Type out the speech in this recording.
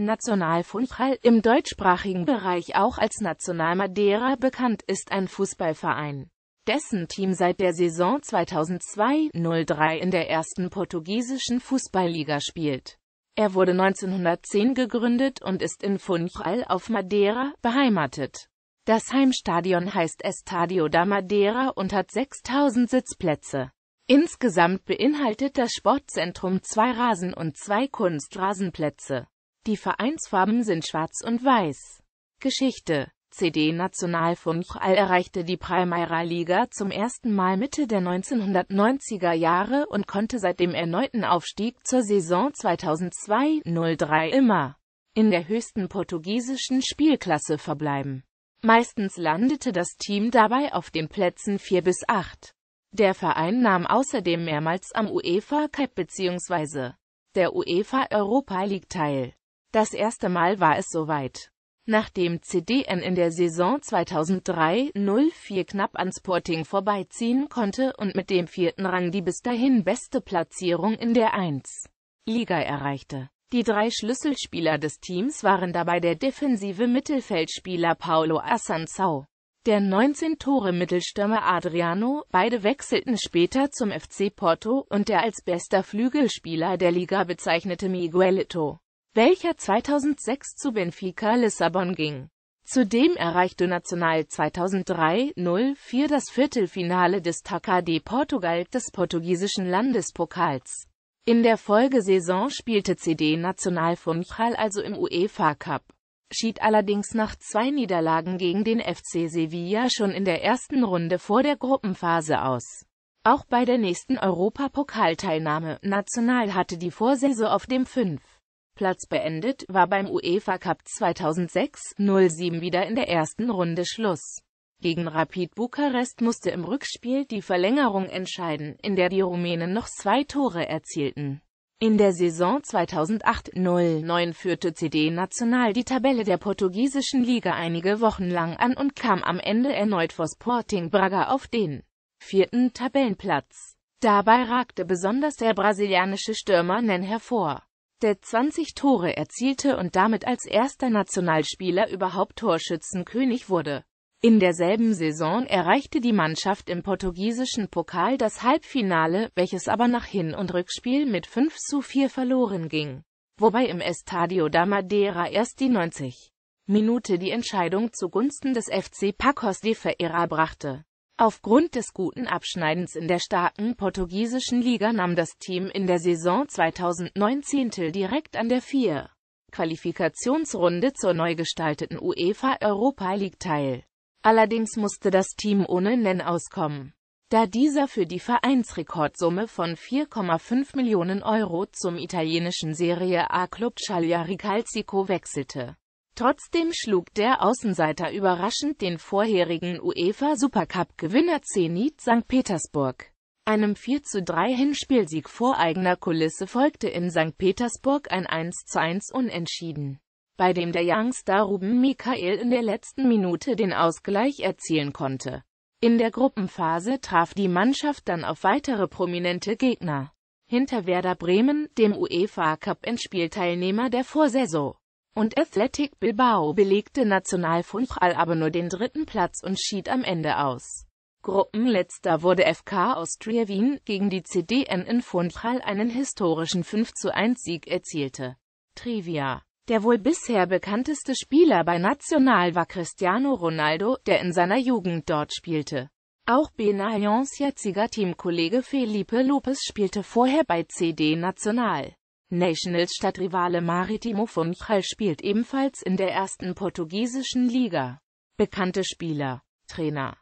Nationalfußball, im deutschsprachigen Bereich auch als Nacional Madeira bekannt, ist ein Fußballverein, dessen Team seit der Saison 2002-03 in der ersten portugiesischen Fußballliga spielt. Er wurde 1910 gegründet und ist in Funchal auf Madeira beheimatet. Das Heimstadion heißt Estadio da Madeira und hat 6000 Sitzplätze. Insgesamt beinhaltet das Sportzentrum zwei Rasen- und zwei Kunstrasenplätze. Die Vereinsfarben sind schwarz und weiß. Geschichte CD Nationalfunchal erreichte die Primera Liga zum ersten Mal Mitte der 1990er Jahre und konnte seit dem erneuten Aufstieg zur Saison 2002-03 immer in der höchsten portugiesischen Spielklasse verbleiben. Meistens landete das Team dabei auf den Plätzen 4 bis 8. Der Verein nahm außerdem mehrmals am UEFA Cup bzw. der UEFA Europa League teil. Das erste Mal war es soweit. Nachdem CDN in der Saison 2003-04 knapp an Sporting vorbeiziehen konnte und mit dem vierten Rang die bis dahin beste Platzierung in der 1. Liga erreichte. Die drei Schlüsselspieler des Teams waren dabei der defensive Mittelfeldspieler Paulo Assanzau, der 19-Tore-Mittelstürmer Adriano, beide wechselten später zum FC Porto, und der als bester Flügelspieler der Liga bezeichnete Miguelito welcher 2006 zu Benfica Lissabon ging. Zudem erreichte National 2003-04 das Viertelfinale des Taca de Portugal des portugiesischen Landespokals. In der Folgesaison spielte CD National Funchal also im UEFA Cup, schied allerdings nach zwei Niederlagen gegen den FC Sevilla schon in der ersten Runde vor der Gruppenphase aus. Auch bei der nächsten Europapokalteilnahme National hatte die Vorsaison auf dem 5. Platz beendet, war beim UEFA Cup 2006-07 wieder in der ersten Runde Schluss. Gegen Rapid Bukarest musste im Rückspiel die Verlängerung entscheiden, in der die Rumänen noch zwei Tore erzielten. In der Saison 2008-09 führte CD National die Tabelle der portugiesischen Liga einige Wochen lang an und kam am Ende erneut vor Sporting Braga auf den vierten Tabellenplatz. Dabei ragte besonders der brasilianische Stürmer Nen hervor der 20 Tore erzielte und damit als erster Nationalspieler überhaupt Torschützenkönig wurde. In derselben Saison erreichte die Mannschaft im portugiesischen Pokal das Halbfinale, welches aber nach Hin- und Rückspiel mit 5 zu 4 verloren ging, wobei im Estadio da Madeira erst die 90. Minute die Entscheidung zugunsten des FC Pacos de Ferreira brachte. Aufgrund des guten Abschneidens in der starken portugiesischen Liga nahm das Team in der Saison 2009 direkt an der 4. Qualifikationsrunde zur neu gestalteten UEFA Europa League teil. Allerdings musste das Team ohne Nen auskommen, da dieser für die Vereinsrekordsumme von 4,5 Millionen Euro zum italienischen Serie A-Club Cagliari Calcico wechselte. Trotzdem schlug der Außenseiter überraschend den vorherigen UEFA-Supercup-Gewinner Zenit St. Petersburg. Einem 4 zu 3 Hinspielsieg vor eigener Kulisse folgte in St. Petersburg ein 1 zu 1 Unentschieden, bei dem der Youngster Ruben Mikael in der letzten Minute den Ausgleich erzielen konnte. In der Gruppenphase traf die Mannschaft dann auf weitere prominente Gegner. Hinter Werder Bremen, dem UEFA-Cup-Endspielteilnehmer der Vorsaison, und Athletic Bilbao belegte Nacional Funchal aber nur den dritten Platz und schied am Ende aus. Gruppenletzter wurde FK Austria Wien, gegen die CDN in Funchal einen historischen 5-1-Sieg zu erzielte. Trivia der wohl bisher bekannteste Spieler bei National war Cristiano Ronaldo, der in seiner Jugend dort spielte. Auch Benayoun's jetziger Teamkollege Felipe Lopez spielte vorher bei CD National. Nationals-Stadtrivale Maritimo Funchal spielt ebenfalls in der ersten portugiesischen Liga. Bekannte Spieler Trainer